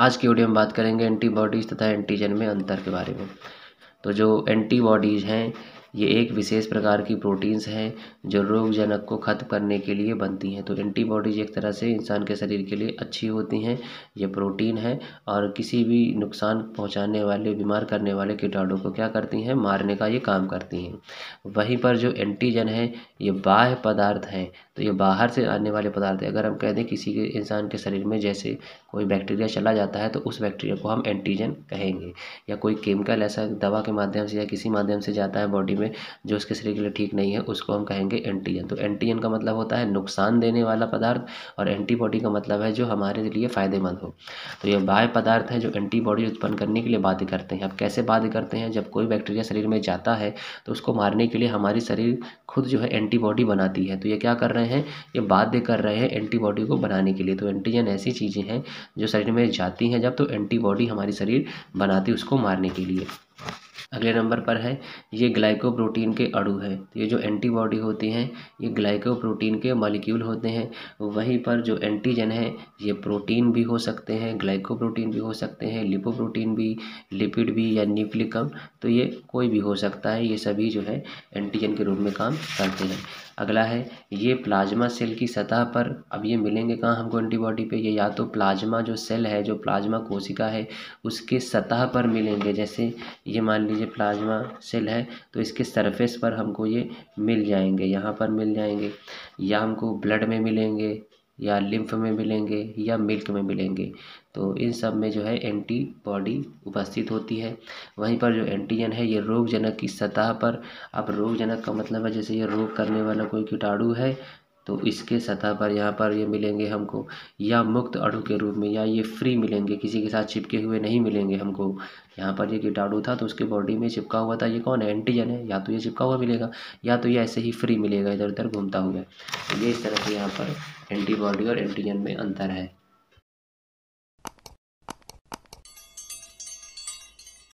आज की वीडियो में बात करेंगे एंटीबॉडीज़ तथा एंटीजन में अंतर के बारे में तो जो एंटीबॉडीज़ हैं ये एक विशेष प्रकार की प्रोटीन्स हैं जो रोगजनक को ख़त्म करने के लिए बनती हैं तो एंटीबॉडीज़ एक तरह से इंसान के शरीर के लिए अच्छी होती हैं ये प्रोटीन है और किसी भी नुकसान पहुंचाने वाले बीमार करने वाले कीटाणु को क्या करती हैं मारने का ये काम करती हैं वहीं पर जो एंटीजन है ये बाह्य पदार्थ हैं तो ये बाहर से आने वाले पदार्थ अगर हम कह दें किसी के इंसान के शरीर में जैसे कोई बैक्टीरिया चला जाता है तो उस बैक्टीरिया को हम एंटीजन कहेंगे या कोई केमिकल ऐसा दवा के माध्यम से या किसी माध्यम से जाता है बॉडी शरीर में जो उसके शरीर के लिए ठीक नहीं है उसको हम कहेंगे एंटीजन तो एंटीजन का मतलब होता है नुकसान देने वाला पदार्थ और एंटीबॉडी का मतलब है जो हमारे लिए फ़ायदेमंद हो तो ये बाह्य पदार्थ है जो एंटीबॉडी उत्पन्न करने के लिए बाध्य करते हैं अब कैसे बाध्य करते हैं जब कोई बैक्टीरिया शरीर में जाता है तो उसको मारने के लिए हमारी शरीर खुद जो है एंटीबॉडी बनाती है तो ये क्या कर रहे हैं ये बाध्य कर रहे हैं एंटीबॉडी को बनाने के लिए तो एंटीजन ऐसी चीज़ें हैं जो शरीर में जाती हैं जब तो एंटीबॉडी हमारी शरीर बनाती उसको मारने के लिए अगले नंबर पर है ये ग्लाइकोप्रोटीन के अणु है तो ये जो एंटीबॉडी होती हैं ये ग्लाइकोप्रोटीन के मालिक्यूल होते हैं वहीं पर जो एंटीजन है ये प्रोटीन भी हो सकते हैं ग्लाइकोप्रोटीन भी हो सकते हैं लिपोप्रोटीन भी लिपिड भी या न्यूक्लिकम तो ये कोई भी हो सकता है ये सभी जो है एंटीजन के रूप में काम करते हैं अगला है ये प्लाज्मा सेल की सतह पर अब ये मिलेंगे कहाँ हमको एंटीबॉडी पे ये या तो प्लाज्मा जो सेल है जो प्लाज्मा कोशिका है उसके सतह पर मिलेंगे जैसे ये मान लीजिए प्लाज्मा सेल है तो इसके सरफेस पर हमको ये मिल जाएंगे यहाँ पर मिल जाएंगे या हमको ब्लड में मिलेंगे या लिम्फ में मिलेंगे या मिल्क में मिलेंगे तो इन सब में जो है एंटीबॉडी उपस्थित होती है वहीं पर जो एंटीजन है ये रोगजनक की सतह पर अब रोगजनक का मतलब है जैसे ये रोग करने वाला कोई कीटाणु है तो इसके सतह पर यहाँ पर ये मिलेंगे हमको या मुक्त अड़ू के रूप में या ये फ्री मिलेंगे किसी के साथ चिपके हुए नहीं मिलेंगे हमको यहाँ पर ये कीटाणु था तो उसके बॉडी में चिपका हुआ था ये कौन है एंटीजन है या तो ये चिपका हुआ मिलेगा या तो ये ऐसे ही फ्री मिलेगा इधर उधर घूमता हुआ तो ये इस तरह से यहाँ पर एंटीबॉडी और एंटीजन में अंतर है